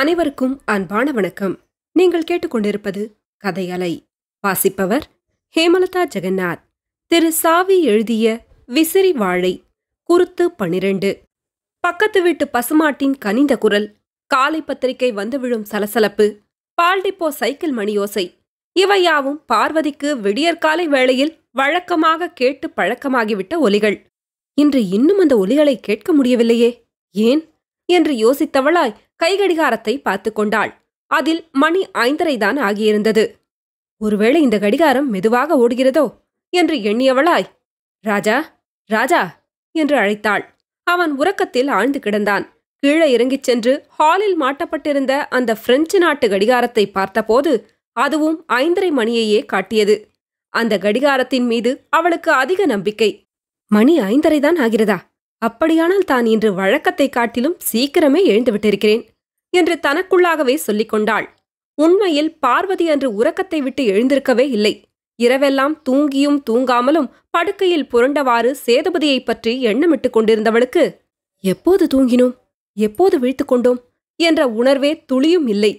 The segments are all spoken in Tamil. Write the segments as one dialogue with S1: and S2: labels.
S1: அனைவருக்கும் அன்பான வணக்கம் நீங்கள் கேட்டுக்கொண்டிருப்பது கதையலை வாசிப்பவர் ஹேமலதா ஜெகநாத் திரு சாவி எழுதிய விசிறி வாழை குருத்து பனிரெண்டு பக்கத்து வீட்டு பசுமாட்டின் கனிந்த குரல் காலை பத்திரிகை வந்து விழும் சலசலப்பு பால் டிப்போ சைக்கிள் மணியோசை இவையாவும் பார்வதிக்கு விடியற்காலை வேளையில் வழக்கமாக கேட்டு பழக்கமாகிவிட்ட ஒலிகள் இன்று இன்னும் அந்த ஒலிகளை கேட்க முடியவில்லையே ஏன் என்று யோசித்தவளாய் கைகடிகாரத்தை பார்த்து கொண்டாள் அதில் மணி ஐந்தரைதான் ஆகியிருந்தது ஒருவேளை இந்த கடிகாரம் மெதுவாக ஓடுகிறதோ என்று எண்ணியவளாய் ராஜா ராஜா என்று அழைத்தாள் அவன் உறக்கத்தில் ஆழ்ந்து கிடந்தான் கீழே இறங்கிச் சென்று ஹாலில் மாட்டப்பட்டிருந்த அந்த பிரெஞ்சு நாட்டு கடிகாரத்தை பார்த்தபோது அதுவும் ஐந்தரை மணியையே காட்டியது அந்த கடிகாரத்தின் மீது அவளுக்கு அதிக நம்பிக்கை மணி ஐந்தரைதான் ஆகிறதா அப்படியானால் தான் இன்று வழக்கத்தை காட்டிலும் சீக்கிரமே எழுந்து விட்டிருக்கிறேன் என்று தனக்குள்ளாகவே சொல்லிக் கொண்டாள் உண்மையில் பார்வதி அன்று உறக்கத்தை விட்டு எழுந்திருக்கவே இல்லை இரவெல்லாம் தூங்கியும் தூங்காமலும் படுக்கையில் புரண்டவாறு சேதுபதியை பற்றி எண்ணமிட்டுக் கொண்டிருந்தவளுக்கு எப்போது தூங்கினோம் எப்போது விழித்து கொண்டோம் என்ற உணர்வே துளியும் இல்லை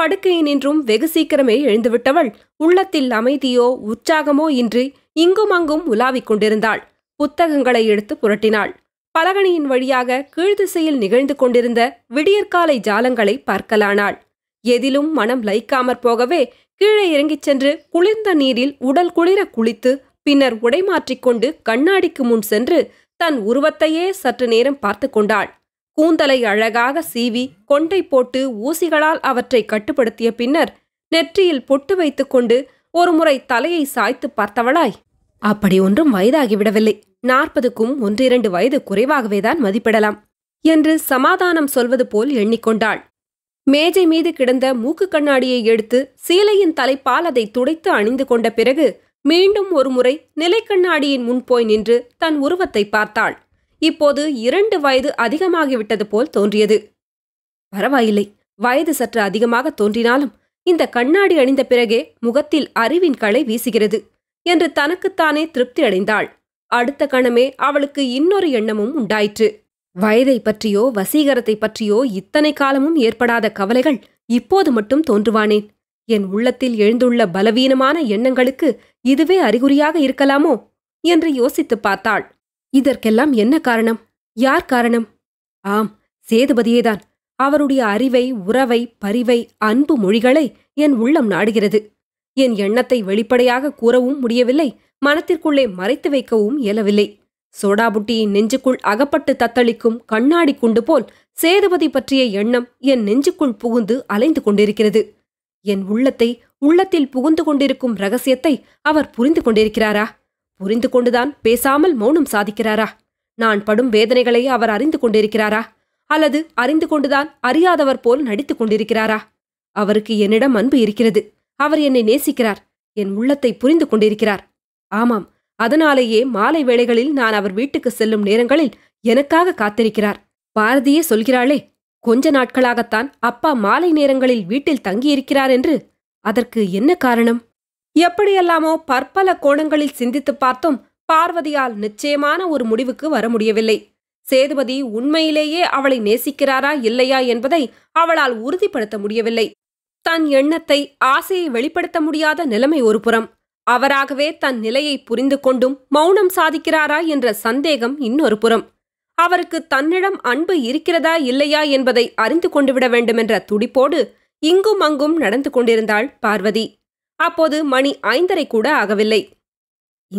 S1: படுக்கையினின்றும் வெகு சீக்கிரமே எழுந்துவிட்டவள் உள்ளத்தில் அமைதியோ உற்சாகமோ இன்றி இங்கும் அங்கும் உலாவிக் கொண்டிருந்தாள் புத்தகங்களை எடுத்து புரட்டினாள் பலகணியின் வழியாக கீழ்திசையில் நிகழ்ந்து கொண்டிருந்த விடியற்காலை ஜாலங்களை பார்க்கலானாள் எதிலும் மனம் லைக்காமற் போகவே கீழே இறங்கிச் சென்று குளிர்ந்த நீரில் உடல் குளிர குளித்து பின்னர் உடை மாற்றிக்கொண்டு கண்ணாடிக்கு முன் சென்று தன் உருவத்தையே சற்று நேரம் பார்த்து கொண்டாள் கூந்தலை அழகாக சீவி கொண்டை போட்டு ஊசிகளால் அவற்றை கட்டுப்படுத்திய பின்னர் நெற்றியில் பொட்டு வைத்துக்கொண்டு ஒருமுறை தலையை சாய்த்து பார்த்தவளாய் அப்படி ஒன்றும் வயதாகிவிடவில்லை நாற்பதுக்கும் ஒன்றிரண்டு வயது குறைவாகவேதான் மதிப்பிடலாம் என்று சமாதானம் சொல்வது போல் எண்ணிக்கொண்டாள் மேஜை மீது கிடந்த மூக்கு கண்ணாடியை எடுத்து சீலையின் தலைப்பால் அதை துடைத்து அணிந்து கொண்ட பிறகு மீண்டும் ஒருமுறை நிலைக்கண்ணாடியின் முன் போய் நின்று தன் உருவத்தை பார்த்தாள் இப்போது இரண்டு வயது அதிகமாகிவிட்டது போல் தோன்றியது பரவாயில்லை வயது சற்று அதிகமாக தோன்றினாலும் இந்த கண்ணாடி அணிந்த பிறகே முகத்தில் அறிவின் களை வீசுகிறது என்று தனக்குத்தானே திருப்தி அடைந்தாள் அடுத்த கணமே அவளுக்கு இன்னொரு எண்ணமும் உண்டாயிற்று வயதை பற்றியோ வசீகரத்தை பற்றியோ இத்தனை காலமும் ஏற்படாத கவலைகள் இப்போது மட்டும் தோன்றுவானேன் என் உள்ளத்தில் எழுந்துள்ள பலவீனமான எண்ணங்களுக்கு இதுவே அறிகுறியாக இருக்கலாமோ என்று யோசித்துப் பார்த்தாள் இதற்கெல்லாம் என்ன காரணம் யார் காரணம் ஆம் சேதுபதியேதான் அவருடைய அறிவை உறவை பரிவை அன்பு மொழிகளை என் உள்ளம் நாடுகிறது என் எண்ணத்தை வெளிப்படையாக கூறவும் முடியவில்லை மனத்திற்குள்ளே மறைத்து வைக்கவும் இயலவில்லை சோடாபுட்டியின் நெஞ்சுக்குள் அகப்பட்டு தத்தளிக்கும் கண்ணாடி குண்டு போல் சேதுபதி பற்றிய எண்ணம் என் நெஞ்சுக்குள் புகுந்து அலைந்து கொண்டிருக்கிறது என் உள்ளத்தை உள்ளத்தில் புகுந்து கொண்டிருக்கும் ரகசியத்தை அவர் புரிந்து கொண்டிருக்கிறாரா புரிந்து கொண்டுதான் பேசாமல் மௌனம் சாதிக்கிறாரா நான் படும் வேதனைகளை அவர் அறிந்து கொண்டிருக்கிறாரா அல்லது அறிந்து கொண்டுதான் அறியாதவர் போல் நடித்துக் கொண்டிருக்கிறாரா அவருக்கு என்னிடம் அன்பு இருக்கிறது அவர் என்னை நேசிக்கிறார் என் உள்ளத்தை புரிந்து கொண்டிருக்கிறார் ஆமாம் அதனாலேயே மாலை வேளைகளில் நான் அவர் வீட்டுக்கு செல்லும் நேரங்களில் எனக்காக காத்திருக்கிறார் பாரதியே சொல்கிறாளே கொஞ்ச நாட்களாகத்தான் அப்பா மாலை நேரங்களில் வீட்டில் தங்கியிருக்கிறார் என்று அதற்கு என்ன காரணம் எப்படியெல்லாமோ பற்பல கோணங்களில் சிந்தித்து பார்த்தும் பார்வதியால் நிச்சயமான ஒரு முடிவுக்கு வர முடியவில்லை சேதுபதி உண்மையிலேயே அவளை நேசிக்கிறாரா இல்லையா என்பதை அவளால் உறுதிப்படுத்த முடியவில்லை தன் எண்ணத்தை ஆசையை வெளிப்படுத்த முடியாத நிலைமை ஒருபுறம் அவராகவே தன் நிலையை புரிந்து கொண்டும் மௌனம் சாதிக்கிறாரா என்ற சந்தேகம் இன்னொரு புறம் அவருக்கு தன்னிடம் அன்பு இருக்கிறதா இல்லையா என்பதை அறிந்து கொண்டுவிட வேண்டுமென்ற துடிப்போடு இங்கும் அங்கும் நடந்து கொண்டிருந்தாள் பார்வதி அப்போது மணி ஐந்தரை கூட ஆகவில்லை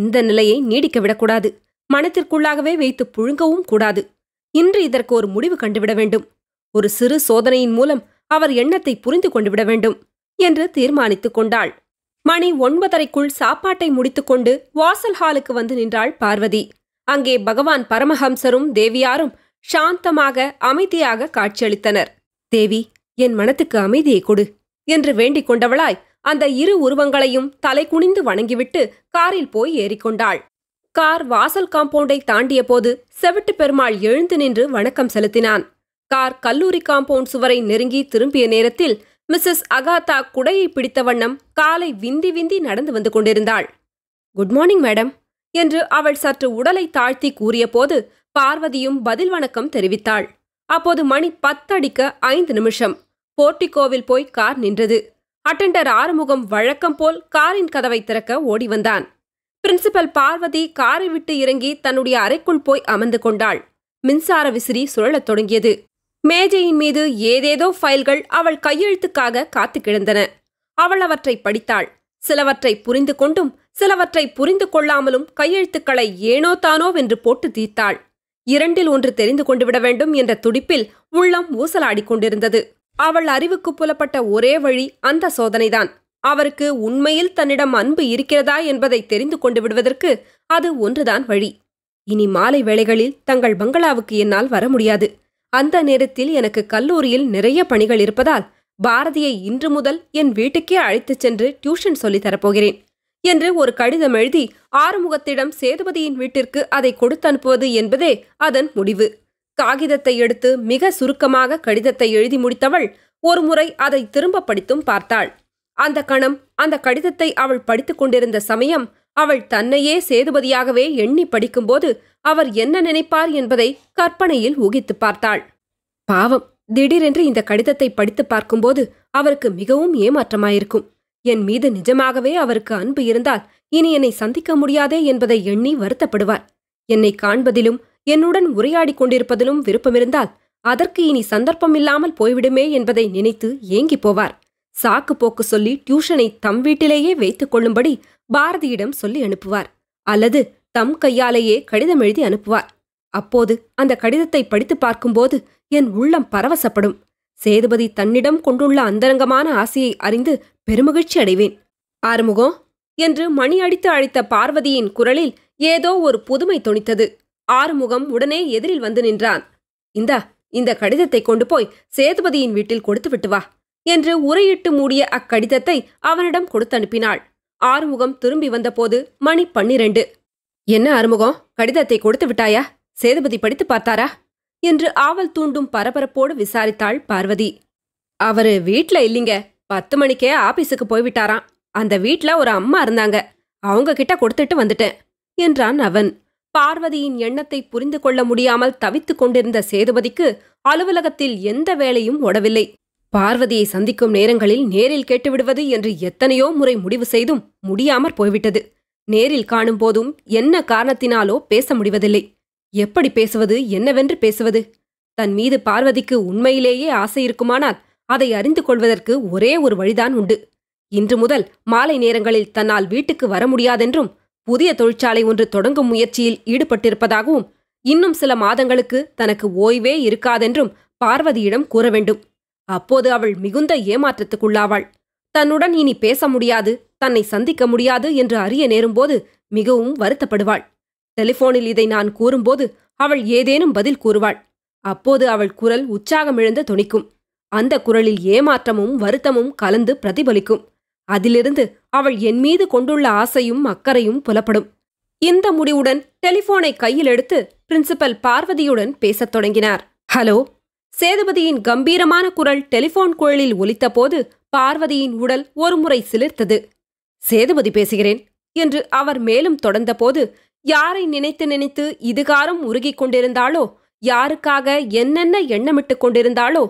S1: இந்த நிலையை நீடிக்க விடக்கூடாது மனத்திற்குள்ளாகவே வைத்து புழுங்கவும் கூடாது இன்று இதற்கு ஒரு முடிவு கண்டுவிட வேண்டும் ஒரு சிறு சோதனையின் மூலம் அவர் எண்ணத்தை புரிந்து கொண்டுவிட வேண்டும் என்று தீர்மானித்துக் கொண்டாள் மணி ஒன்பதரைக்குள் சாப்பாட்டை முடித்துக்கொண்டு வாசல் ஹாலுக்கு வந்து நின்றாள் பார்வதி அங்கே பகவான் பரமஹம்சரும் தேவியாரும் சாந்தமாக அமைதியாக காட்சியளித்தனர் தேவி என் மனத்துக்கு அமைதியை கொடு என்று வேண்டிக் கொண்டவளாய் அந்த இரு உருவங்களையும் தலை குனிந்து வணங்கிவிட்டு காரில் போய் ஏறிக்கொண்டாள் கார் வாசல் காம்பவுண்டை தாண்டிய போது செவிட்டு பெருமாள் எழுந்து நின்று வணக்கம் செலுத்தினான் கார் கல்லூரி காம்பவுண்ட் சுவரை நெருங்கி திரும்பிய நேரத்தில் மிஸ்ஸஸ் அகாத்தா குடையை பிடித்த வண்ணம் காலை விந்தி விந்தி நடந்து வந்து கொண்டிருந்தாள் குட் மார்னிங் மேடம் என்று அவள் சற்று உடலை தாழ்த்தி கூறியபோது பார்வதியும் பதில் வணக்கம் தெரிவித்தாள் அப்போது மணி பத்தடிக்க ஐந்து நிமிஷம் போர்டிகோவில் போய் கார் நின்றது அட்டெண்டர் ஆறுமுகம் வழக்கம் போல் காரின் கதவை திறக்க ஓடி வந்தான் பிரின்சிபல் பார்வதி காரை விட்டு இறங்கி தன்னுடைய அறைக்குள் போய் அமர்ந்து கொண்டாள் மின்சார விசிறி சுழலத் தொடங்கியது மேஜையின் மீது ஏதேதோ ஃபைல்கள் அவள் கையெழுத்துக்காக காத்து கிடந்தன அவள் அவற்றை படித்தாள் சிலவற்றை புரிந்து கொண்டும் சிலவற்றை புரிந்து கொள்ளாமலும் கையெழுத்துக்களை ஏனோ தானோ என்று போட்டு தீர்த்தாள் இரண்டில் ஒன்று தெரிந்து கொண்டுவிட வேண்டும் என்ற துடிப்பில் உள்ளம் ஊசலாடி கொண்டிருந்தது அவள் அறிவுக்கு புலப்பட்ட ஒரே வழி அந்த சோதனைதான் அவருக்கு உண்மையில் தன்னிடம் அன்பு இருக்கிறதா என்பதை தெரிந்து கொண்டு விடுவதற்கு அது ஒன்றுதான் வழி இனி மாலை வேளைகளில் தங்கள் பங்களாவுக்கு என்னால் வர முடியாது அந்த நேரத்தில் எனக்கு கல்லூரியில் நிறைய பணிகள் இருப்பதால் பாரதியை இன்று முதல் என் வீட்டுக்கே அழைத்துச் சென்று டியூஷன் சொல்லித் தரப்போகிறேன் என்று ஒரு கடிதம் எழுதி ஆறுமுகத்திடம் சேதுபதியின் வீட்டிற்கு அதை கொடுத்து அனுப்புவது என்பதே அதன் முடிவு காகிதத்தை எடுத்து மிக சுருக்கமாக கடிதத்தை எழுதி முடித்தவள் ஒருமுறை அதை திரும்ப படித்தும் பார்த்தாள் அந்த கணம் அந்த கடிதத்தை அவள் படித்துக் கொண்டிருந்த சமயம் அவள் தன்னையே சேதுபதியாகவே எண்ணி படிக்கும்போது அவர் என்ன நினைப்பார் என்பதை கற்பனையில் ஊகித்து பார்த்தாள் பாவம் திடீரென்று இந்த கடிதத்தை படித்து பார்க்கும்போது அவருக்கு மிகவும் ஏமாற்றமாயிருக்கும் என் மீது நிஜமாகவே அவருக்கு அன்பு இருந்தால் இனி என்னை சந்திக்க முடியாதே என்பதை எண்ணி வருத்தப்படுவார் என்னை காண்பதிலும் என்னுடன் உரையாடி கொண்டிருப்பதிலும் விருப்பமிருந்தால் அதற்கு இனி சந்தர்ப்பம் இல்லாமல் போய்விடுமே என்பதை நினைத்து ஏங்கி போவார் சாக்கு போக்கு சொல்லி டியூஷனை தம் வீட்டிலேயே வைத்துக் கொள்ளும்படி பாரதியிடம் சொல்லி அனுப்புவார் அல்லது தம் கையாலேயே கடிதம் எழுதி அனுப்புவார் அப்போது அந்த கடிதத்தை படித்து பார்க்கும்போது என் உள்ளம் பரவசப்படும் சேதுபதி தன்னிடம் கொண்டுள்ள அந்தரங்கமான ஆசையை அறிந்து பெருமகிழ்ச்சி அடைவேன் ஆறுமுகம் என்று மணி அடித்து அழைத்த பார்வதியின் குரலில் ஏதோ ஒரு புதுமை துணித்தது ஆறுமுகம் உடனே எதிரில் வந்து நின்றான் இந்தா இந்த கடிதத்தை கொண்டு போய் சேதுபதியின் வீட்டில் கொடுத்து விட்டு வா என்று உரையிட்டு மூடிய அக்கடிதத்தை அவனிடம் கொடுத்து அனுப்பினாள் ஆறுமுகம் திரும்பி வந்தபோது மணி பன்னிரண்டு என்ன அறுமுகம் கடிதத்தை கொடுத்து விட்டாயா சேதுபதி படித்து பார்த்தாரா என்று ஆவல் தூண்டும் பரபரப்போடு விசாரித்தாள் பார்வதி அவரு வீட்ல இல்லைங்க பத்து மணிக்கே ஆபீஸுக்கு போய்விட்டாராம் அந்த வீட்ல ஒரு அம்மா இருந்தாங்க அவங்க கிட்ட கொடுத்துட்டு வந்துட்டேன் என்றான் அவன் பார்வதியின் எண்ணத்தை புரிந்து கொள்ள முடியாமல் தவித்துக் கொண்டிருந்த சேதுபதிக்கு அலுவலகத்தில் எந்த வேலையும் ஓடவில்லை பார்வதியை சந்திக்கும் நேரங்களில் நேரில் கேட்டுவிடுவது என்று எத்தனையோ முறை முடிவு செய்தும் முடியாமற் போய்விட்டது நேரில் காணும் போதும் என்ன காரணத்தினாலோ பேச முடிவதில்லை எப்படி பேசுவது என்னவென்று பேசுவது தன் மீது பார்வதிக்கு உண்மையிலேயே ஆசை இருக்குமானால் அதை அறிந்து கொள்வதற்கு ஒரே ஒரு வழிதான் உண்டு இன்று முதல் மாலை நேரங்களில் தன்னால் வீட்டுக்கு வர முடியாதென்றும் புதிய தொழிற்சாலை ஒன்று தொடங்கும் முயற்சியில் ஈடுபட்டிருப்பதாகவும் இன்னும் சில மாதங்களுக்கு தனக்கு ஓய்வே இருக்காதென்றும் பார்வதியிடம் கூற வேண்டும் அப்போது அவள் மிகுந்த ஏமாற்றத்துக்குள்ளாவாள் தன்னுடன் இனி பேச முடியாது தன்னை சந்திக்க முடியாது என்று அறிய நேரும்போது மிகவும் வருத்தப்படுவாள் டெலிபோனில் இதை நான் கூறும்போது அவள் ஏதேனும் பதில் கூறுவாள் அப்போது அவள் குரல் உற்சாகமிழந்து துணிக்கும் அந்த குரலில் ஏமாற்றமும் வருத்தமும் கலந்து பிரதிபலிக்கும் அதிலிருந்து அவள் என் மீது கொண்டுள்ள ஆசையும் அக்கறையும் புலப்படும் இந்த முடிவுடன் டெலிபோனை கையில் எடுத்து பிரின்சிபல் பார்வதியுடன் பேசத் தொடங்கினார் ஹலோ சேதுபதியின் கம்பீரமான குரல் டெலிபோன் குழலில் ஒலித்தபோது பார்வதியின் உடல் ஒருமுறை சிலிர்த்தது சேதுபதி பேசுகிறேன் என்று அவர் மேலும் தொடர்ந்தபோது யாரை நினைத்து நினைத்து இதுகாரம் உருகிக் கொண்டிருந்தாளோ யாருக்காக என்னென்ன எண்ணமிட்டுக் கொண்டிருந்தாளோ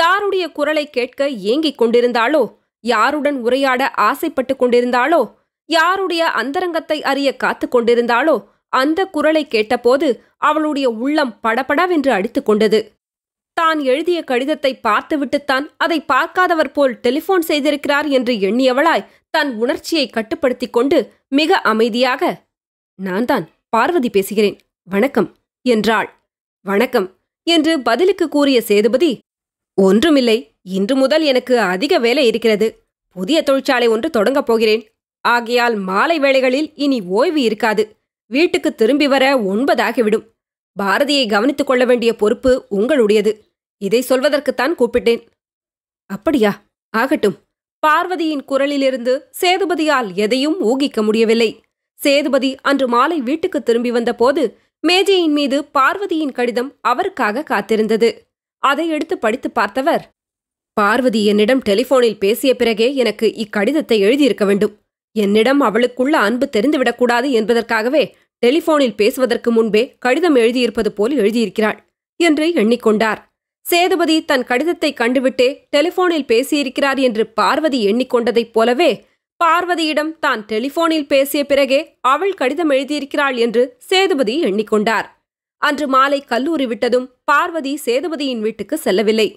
S1: யாருடைய குரலை கேட்க ஏங்கிக் கொண்டிருந்தாளோ யாருடன் உரையாட ஆசைப்பட்டுக் கொண்டிருந்தாளோ யாருடைய அந்தரங்கத்தை அறிய காத்து கொண்டிருந்தாளோ அந்த குரலை கேட்டபோது அவளுடைய உள்ளம் படபடவென்று அடித்துக் கொண்டது தான் எழுதிய கடிதத்தை பார்த்துவிட்டுத்தான் அதை பார்க்காதவர் போல் டெலிபோன் செய்திருக்கிறார் என்று எண்ணியவளாய் தன் உணர்ச்சியை கட்டுப்படுத்திக் கொண்டு மிக அமைதியாக நான் தான் பார்வதி பேசுகிறேன் வணக்கம் என்றாள் வணக்கம் என்று பதிலுக்கு கூறிய சேதுபதி ஒன்றுமில்லை இன்று முதல் எனக்கு அதிக வேலை இருக்கிறது புதிய தொழிற்சாலை ஒன்று தொடங்கப் போகிறேன் ஆகையால் மாலை வேளைகளில் இனி ஓய்வு இருக்காது வீட்டுக்கு திரும்பி வர ஒன்பதாகிவிடும் பாரதியை கவனித்துக் கொள்ள வேண்டிய பொறுப்பு உங்களுடையது இதை சொல்வதற்குத்தான் கூப்பிட்டேன் அப்படியா ஆகட்டும் பார்வதியின் குரலிலிருந்து சேதுபதியால் எதையும் ஊகிக்க முடியவில்லை சேதுபதி அன்று மாலை வீட்டுக்கு திரும்பி வந்தபோது மேஜையின் மீது பார்வதியின் கடிதம் அவருக்காக காத்திருந்தது அதை எடுத்து படித்து பார்த்தவர் பார்வதி என்னிடம் டெலிபோனில் பேசிய பிறகே எனக்கு இக்கடிதத்தை எழுதியிருக்க வேண்டும் என்னிடம் அவளுக்குள்ள அன்பு தெரிந்துவிடக்கூடாது என்பதற்காகவே டெலிபோனில் பேசுவதற்கு முன்பே கடிதம் எழுதியிருப்பது போல் எழுதியிருக்கிறாள் என்று எண்ணிக்கொண்டார் சேதுபதி தன் கடிதத்தை கண்டுவிட்டே டெலிபோனில் பேசியிருக்கிறார் என்று பார்வதி எண்ணிக்கொண்டதைப் போலவே பார்வதியிடம் தான் டெலிபோனில் பேசிய பிறகே அவள் கடிதம் எழுதியிருக்கிறாள் என்று சேதுபதி எண்ணிக்கொண்டார் அன்று மாலை கல்லூரி விட்டதும் பார்வதி சேதுபதியின் வீட்டுக்கு செல்லவில்லை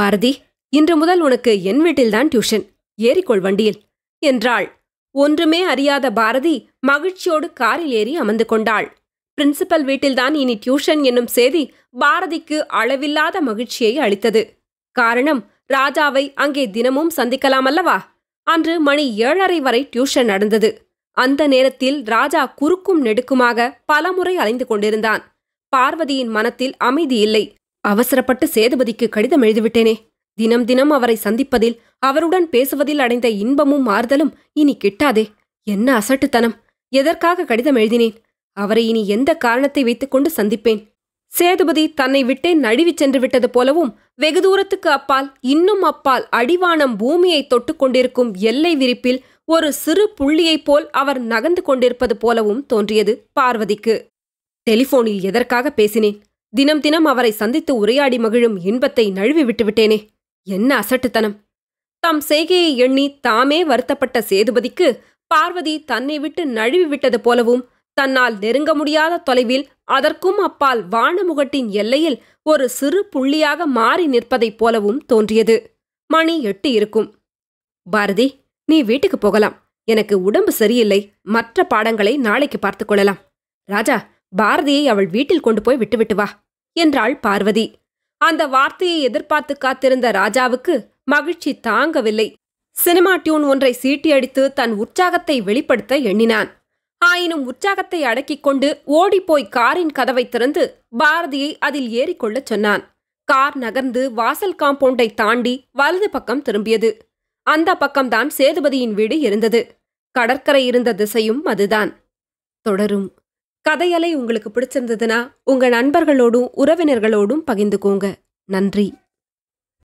S1: பாரதி இன்று முதல் உனக்கு என் வீட்டில்தான் டியூஷன் ஏறிக்கொள் வண்டியில் என்றாள் ஒன்றுமே அறியாத பாரதி மகிழ்ச்சியோடு காரில் ஏறி அமர்ந்து கொண்டாள் பிரின்சிபல் வீட்டில்தான் இனி டியூஷன் என்னும் செய்தி பாரதிக்கு அளவில்லாத மகிழ்ச்சியை அளித்தது காரணம் ராஜாவை அங்கே தினமும் சந்திக்கலாம் அல்லவா அன்று மணி ஏழரை வரை டியூஷன் நடந்தது அந்த நேரத்தில் ராஜா குறுக்கும் நெடுக்குமாக பலமுறை அலைந்து கொண்டிருந்தான் பார்வதியின் மனத்தில் அமைதி இல்லை அவசரப்பட்டு சேதுபதிக்கு கடிதம் எழுதிவிட்டேனே தினம் தினம் அவரை சந்திப்பதில் அவருடன் பேசுவதில் அடைந்த இன்பமும் மாறுதலும் இனி கிட்டாதே என்ன அசட்டுத்தனம் எதற்காக கடிதம் எழுதினேன் அவரை இனி எந்த காரணத்தை வைத்துக்கொண்டு சந்திப்பேன் சேதுபதி தன்னை விட்டே நழுவி சென்று விட்டது போலவும் வெகு தூரத்துக்கு அப்பால் இன்னும் அப்பால் அடிவானம் பூமியை தொட்டுக் கொண்டிருக்கும் எல்லை விரிப்பில் ஒரு சிறு புள்ளியைப் போல் அவர் நகர்ந்து கொண்டிருப்பது போலவும் தோன்றியது பார்வதிக்கு டெலிபோனில் எதற்காக பேசினேன் தினம் தினம் அவரை சந்தித்து உரையாடி மகிழும் இன்பத்தை நழுவி விட்டுவிட்டேனே என்ன அசட்டுத்தனம் தம் செய்கையை எண்ணி தாமே வருத்தப்பட்ட சேதுபதிக்கு பார்வதி தன்னை விட்டு நழுவி விட்டது போலவும் தன்னால் நெருங்க முடியாத தொலைவில் அதற்கும் அப்பால் வானமுகட்டின் எல்லையில் ஒரு சிறு புள்ளியாக மாறி நிற்பதைப் போலவும் தோன்றியது மணி எட்டு இருக்கும் பாரதி நீ வீட்டுக்கு போகலாம் எனக்கு உடம்பு சரியில்லை மற்ற பாடங்களை நாளைக்கு பார்த்துக்கொள்ளலாம் கொள்ளலாம் ராஜா பாரதியை அவள் வீட்டில் கொண்டு போய் விட்டுவிட்டு வா என்றாள் பார்வதி அந்த வார்த்தையை எதிர்பார்த்து காத்திருந்த ராஜாவுக்கு மகிழ்ச்சி தாங்கவில்லை சினிமா டியூன் ஒன்றை சீட்டியடித்து தன் உற்சாகத்தை வெளிப்படுத்த எண்ணினான் ஆயினும் உற்சாகத்தை அடக்கிக் கொண்டு ஓடிப்போய் காரின் கதவை திறந்து பாரதியை அதில் ஏறிக்கொள்ளச் சொன்னான் கார் நகர்ந்து வாசல் காம்பவுண்டை தாண்டி வலது பக்கம் திரும்பியது அந்த பக்கம்தான் சேதுபதியின் வீடு இருந்தது கடற்கரை இருந்த திசையும் அதுதான் தொடரும் கதையலை உங்களுக்கு பிடிச்சிருந்ததுன்னா உங்கள் நண்பர்களோடும் உறவினர்களோடும் பகிர்ந்துக்கோங்க நன்றி